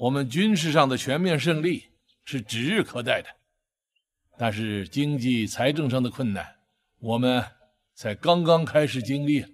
我们军事上的全面胜利是指日可待的，但是经济财政上的困难，我们才刚刚开始经历。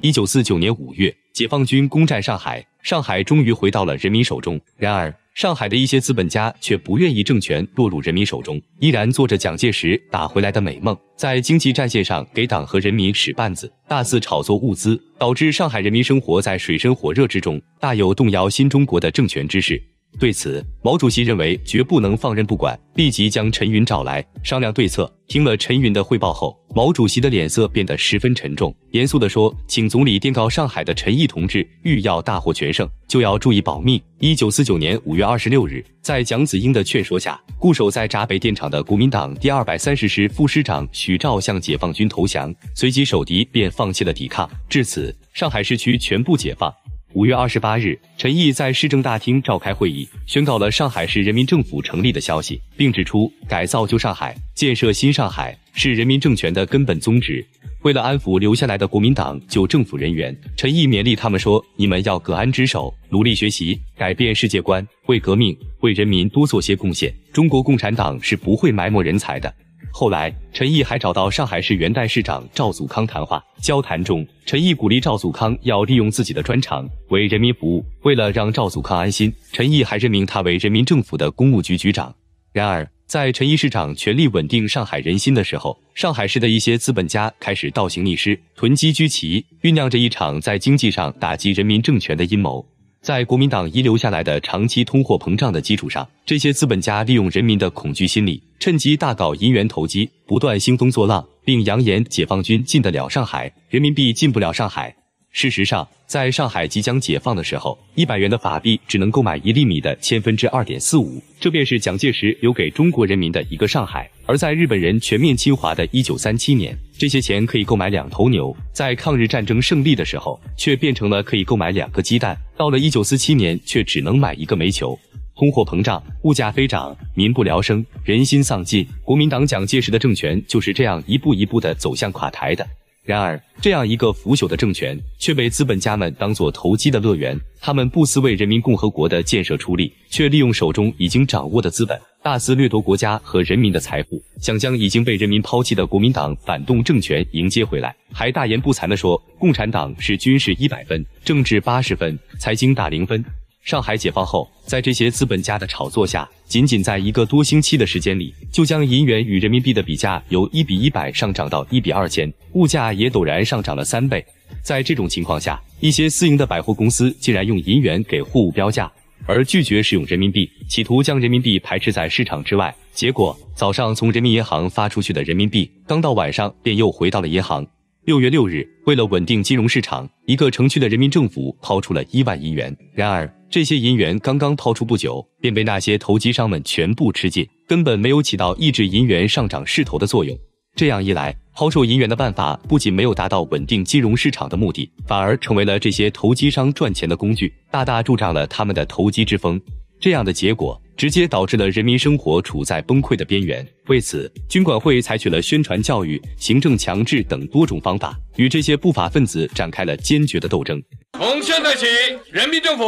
一九四九年五月，解放军攻占上海，上海终于回到了人民手中。然而，上海的一些资本家却不愿意政权落入人民手中，依然做着蒋介石打回来的美梦，在经济战线上给党和人民使绊子，大肆炒作物资，导致上海人民生活在水深火热之中，大有动摇新中国的政权之势。对此，毛主席认为绝不能放任不管，立即将陈云找来商量对策。听了陈云的汇报后，毛主席的脸色变得十分沉重，严肃地说：“请总理电告上海的陈毅同志，欲要大获全胜，就要注意保密。”一九四九年五月二十六日，在蒋子英的劝说下，固守在闸北电厂的国民党第二百三十师副师长许肇向解放军投降，随即守敌便放弃了抵抗。至此，上海市区全部解放。五月二十八日，陈毅在市政大厅召开会议，宣告了上海市人民政府成立的消息，并指出，改造旧上海，建设新上海是人民政权的根本宗旨。为了安抚留下来的国民党旧政府人员，陈毅勉励他们说：“你们要革安之守，努力学习，改变世界观，为革命、为人民多做些贡献。中国共产党是不会埋没人才的。”后来，陈毅还找到上海市元代市长赵祖康谈话。交谈中，陈毅鼓励赵祖康要利用自己的专长为人民服务。为了让赵祖康安心，陈毅还任命他为人民政府的公务局局长。然而，在陈毅市长全力稳定上海人心的时候，上海市的一些资本家开始倒行逆施，囤积居奇，酝酿着一场在经济上打击人民政权的阴谋。在国民党遗留下来的长期通货膨胀的基础上，这些资本家利用人民的恐惧心理，趁机大搞银元投机，不断兴风作浪，并扬言解放军进得了上海，人民币进不了上海。事实上，在上海即将解放的时候，一百元的法币只能购买一粒米的千分之二点四五，这便是蒋介石留给中国人民的一个上海。而在日本人全面侵华的一九三七年，这些钱可以购买两头牛，在抗日战争胜利的时候，却变成了可以购买两个鸡蛋。到了一九四七年，却只能买一个煤球，通货膨胀，物价飞涨，民不聊生，人心丧尽，国民党蒋介石的政权就是这样一步一步的走向垮台的。然而，这样一个腐朽的政权却被资本家们当做投机的乐园。他们不思为人民共和国的建设出力，却利用手中已经掌握的资本，大肆掠夺国家和人民的财富，想将已经被人民抛弃的国民党反动政权迎接回来，还大言不惭地说：“共产党是军事一百分，政治八十分，财经打零分。”上海解放后，在这些资本家的炒作下，仅仅在一个多星期的时间里，就将银元与人民币的比价由一比一百上涨到一比二千，物价也陡然上涨了三倍。在这种情况下，一些私营的百货公司竟然用银元给货物标价，而拒绝使用人民币，企图将人民币排斥在市场之外。结果，早上从人民银行发出去的人民币，刚到晚上便又回到了银行。六月六日，为了稳定金融市场，一个城区的人民政府掏出了一万银元，然而。这些银元刚刚抛出不久，便被那些投机商们全部吃尽，根本没有起到抑制银元上涨势头的作用。这样一来，抛售银元的办法不仅没有达到稳定金融市场的目的，反而成为了这些投机商赚钱的工具，大大助长了他们的投机之风。这样的结果直接导致了人民生活处在崩溃的边缘。为此，军管会采取了宣传教育、行政强制等多种方法，与这些不法分子展开了坚决的斗争。从现在起，人民政府。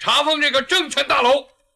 查封这个政权大楼。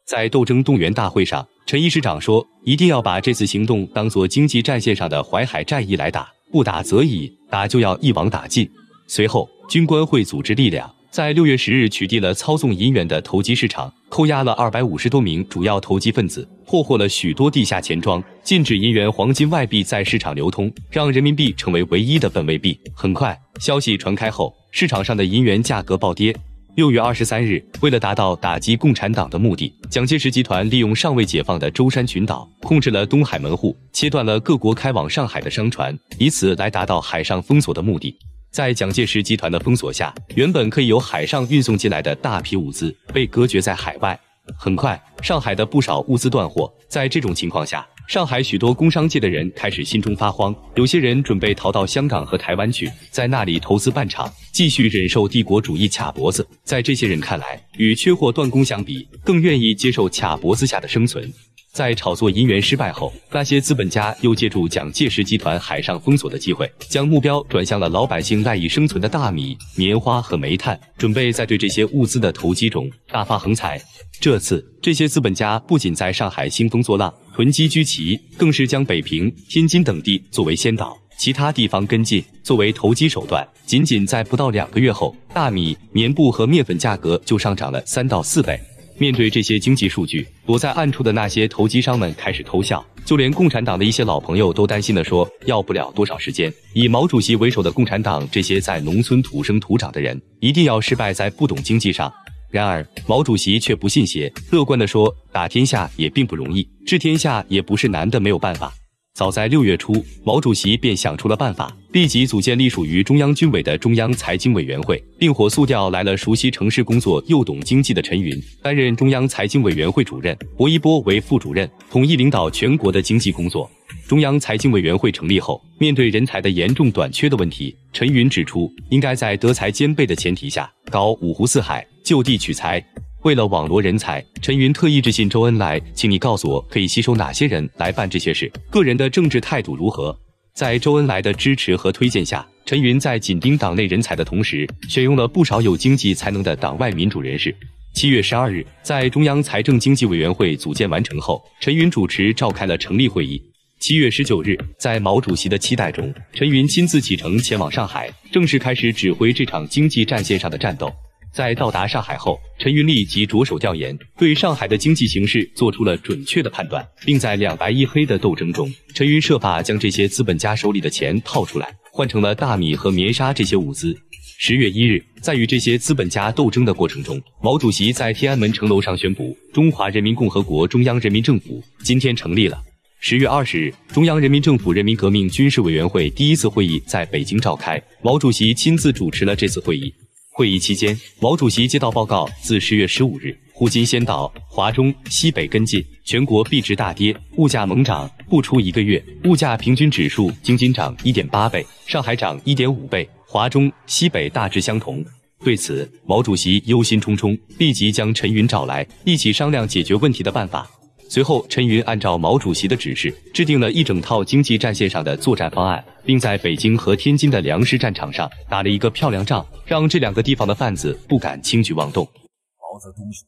在斗争动员大会上，陈一师长说：“一定要把这次行动当做经济战线上的淮海战役来打，不打则已，打就要一网打尽。”随后，军官会组织力量，在六月十日取缔了操纵银元的投机市场，扣押了二百五十多名主要投机分子，破获了许多地下钱庄，禁止银元、黄金外币在市场流通，让人民币成为唯一的本位币。很快，消息传开后，市场上的银元价格暴跌。六月二十三日，为了达到打击共产党的目的，蒋介石集团利用尚未解放的舟山群岛，控制了东海门户，切断了各国开往上海的商船，以此来达到海上封锁的目的。在蒋介石集团的封锁下，原本可以由海上运送进来的大批物资被隔绝在海外。很快，上海的不少物资断货。在这种情况下，上海许多工商界的人开始心中发慌，有些人准备逃到香港和台湾去，在那里投资办厂，继续忍受帝国主义卡脖子。在这些人看来，与缺货断供相比，更愿意接受卡脖子下的生存。在炒作银元失败后，那些资本家又借助蒋介石集团海上封锁的机会，将目标转向了老百姓赖以生存的大米、棉花和煤炭，准备在对这些物资的投机中大发横财。这次，这些资本家不仅在上海兴风作浪、囤积居奇，更是将北平、天津等地作为先导，其他地方跟进，作为投机手段。仅仅在不到两个月后，大米、棉布和面粉价格就上涨了三到四倍。面对这些经济数据，躲在暗处的那些投机商们开始偷笑，就连共产党的一些老朋友都担心的说：“要不了多少时间，以毛主席为首的共产党，这些在农村土生土长的人，一定要失败在不懂经济上。”然而，毛主席却不信邪，乐观的说：“打天下也并不容易，治天下也不是难的，没有办法。”早在六月初，毛主席便想出了办法，立即组建隶属于中央军委的中央财经委员会，并火速调来了熟悉城市工作又懂经济的陈云担任中央财经委员会主任，薄一波为副主任，统一领导全国的经济工作。中央财经委员会成立后，面对人才的严重短缺的问题，陈云指出，应该在德才兼备的前提下，搞五湖四海，就地取材。为了网罗人才，陈云特意致信周恩来，请你告诉我可以吸收哪些人来办这些事，个人的政治态度如何？在周恩来的支持和推荐下，陈云在紧盯党内人才的同时，选用了不少有经济才能的党外民主人士。七月十二日，在中央财政经济委员会组建完成后，陈云主持召开了成立会议。七月十九日，在毛主席的期待中，陈云亲自启程前往上海，正式开始指挥这场经济战线上的战斗。在到达上海后，陈云立即着手调研，对上海的经济形势做出了准确的判断，并在两白一黑的斗争中，陈云设法将这些资本家手里的钱套出来，换成了大米和棉纱这些物资。十月一日，在与这些资本家斗争的过程中，毛主席在天安门城楼上宣布：“中华人民共和国中央人民政府今天成立了。”十月二十日，中央人民政府人民革命军事委员会第一次会议在北京召开，毛主席亲自主持了这次会议。会议期间，毛主席接到报告，自十月十五日，胡金先到华中西北跟进，全国币值大跌，物价猛涨，不出一个月，物价平均指数京津涨一点八倍，上海涨一点五倍，华中西北大致相同。对此，毛主席忧心忡忡，立即将陈云找来，一起商量解决问题的办法。随后，陈云按照毛主席的指示，制定了一整套经济战线上的作战方案。并在北京和天津的粮食战场上打了一个漂亮仗，让这两个地方的贩子不敢轻举妄动。毛泽东说：“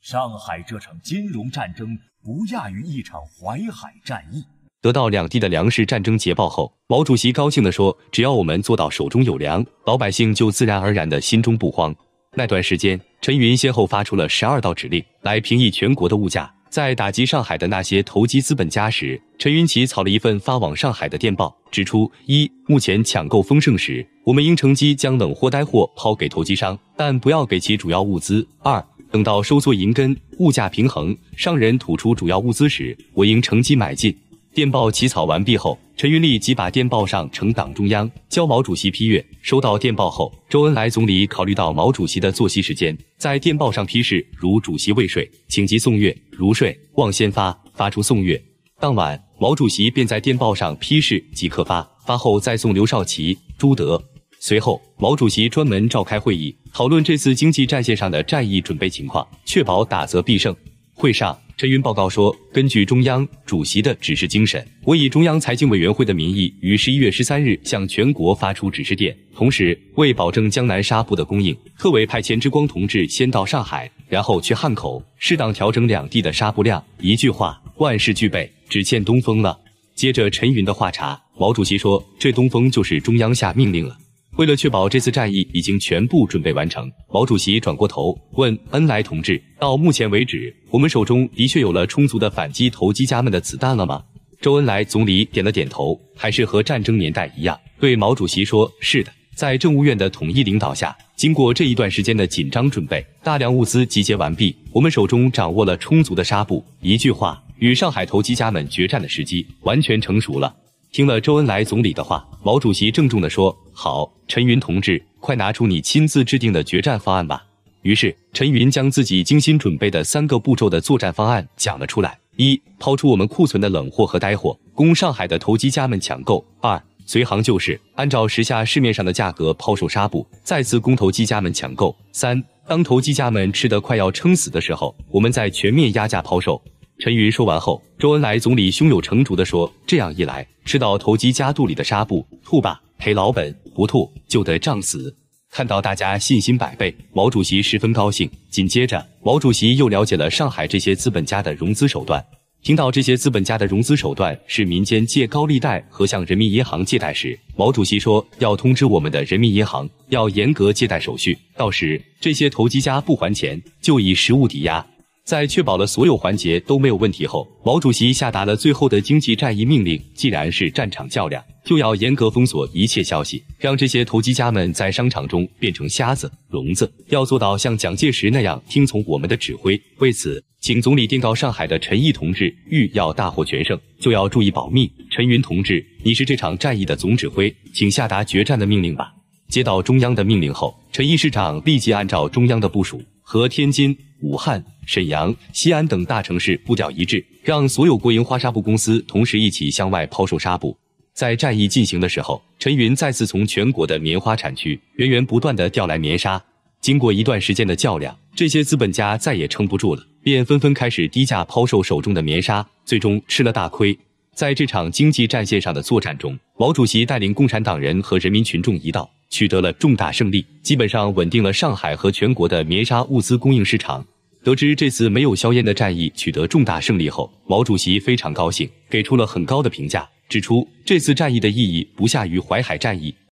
上海这场金融战争不亚于一场淮海战役。”得到两地的粮食战争捷报后，毛主席高兴地说：“只要我们做到手中有粮，老百姓就自然而然的心中不慌。”那段时间，陈云先后发出了十二道指令来平抑全国的物价。在打击上海的那些投机资本家时，陈云奇草了一份发往上海的电报，指出：一、目前抢购丰盛时，我们应乘机将冷货呆货抛给投机商，但不要给其主要物资；二、等到收缩银根、物价平衡、商人吐出主要物资时，我应乘机买进。电报起草完毕后。陈云立即把电报上呈党中央，交毛主席批阅。收到电报后，周恩来总理考虑到毛主席的作息时间，在电报上批示：如主席未睡，请即送阅；如睡，望先发发出送阅。当晚，毛主席便在电报上批示：即刻发发后再送刘少奇、朱德。随后，毛主席专门召开会议，讨论这次经济战线上的战役准备情况，确保打则必胜。会上。陈云报告说：“根据中央主席的指示精神，我以中央财经委员会的名义，于十一月十三日向全国发出指示电。同时，为保证江南纱布的供应，特委派钱之光同志先到上海，然后去汉口，适当调整两地的纱布量。一句话，万事俱备，只欠东风了。”接着陈云的话茬，毛主席说：“这东风就是中央下命令了。”为了确保这次战役已经全部准备完成，毛主席转过头问恩来同志：“到目前为止，我们手中的确有了充足的反击投机家们的子弹了吗？”周恩来总理点了点头，还是和战争年代一样，对毛主席说：“是的，在政务院的统一领导下，经过这一段时间的紧张准备，大量物资集结完毕，我们手中掌握了充足的纱布。一句话，与上海投机家们决战的时机完全成熟了。”听了周恩来总理的话，毛主席郑重地说：“好，陈云同志，快拿出你亲自制定的决战方案吧。”于是，陈云将自己精心准备的三个步骤的作战方案讲了出来：一、抛出我们库存的冷货和呆货，供上海的投机家们抢购；二、随行就市，按照时下市面上的价格抛售纱布，再次供投机家们抢购；三、当投机家们吃得快要撑死的时候，我们再全面压价抛售。陈云说完后，周恩来总理胸有成竹地说：“这样一来，吃到投机家肚里的纱布，吐吧，赔老本；不吐，就得胀死。”看到大家信心百倍，毛主席十分高兴。紧接着，毛主席又了解了上海这些资本家的融资手段。听到这些资本家的融资手段是民间借高利贷和向人民银行借贷时，毛主席说：“要通知我们的人民银行，要严格借贷手续。到时这些投机家不还钱，就以实物抵押。”在确保了所有环节都没有问题后，毛主席下达了最后的经济战役命令。既然是战场较量，就要严格封锁一切消息，让这些投机家们在商场中变成瞎子、聋子。要做到像蒋介石那样听从我们的指挥。为此，请总理电告上海的陈毅同志，欲要大获全胜，就要注意保密。陈云同志，你是这场战役的总指挥，请下达决战的命令吧。接到中央的命令后，陈毅市长立即按照中央的部署。和天津、武汉、沈阳、西安等大城市步调一致，让所有国营花纱布公司同时一起向外抛售纱布。在战役进行的时候，陈云再次从全国的棉花产区源源不断地调来棉纱。经过一段时间的较量，这些资本家再也撑不住了，便纷纷开始低价抛售手中的棉纱，最终吃了大亏。在这场经济战线上的作战中，毛主席带领共产党人和人民群众一道。取得了重大胜利，基本上稳定了上海和全国的棉纱物资供应市场。得知这次没有硝烟的战役取得重大胜利后，毛主席非常高兴，给出了很高的评价，指出这次战役的意义不下于淮海战役。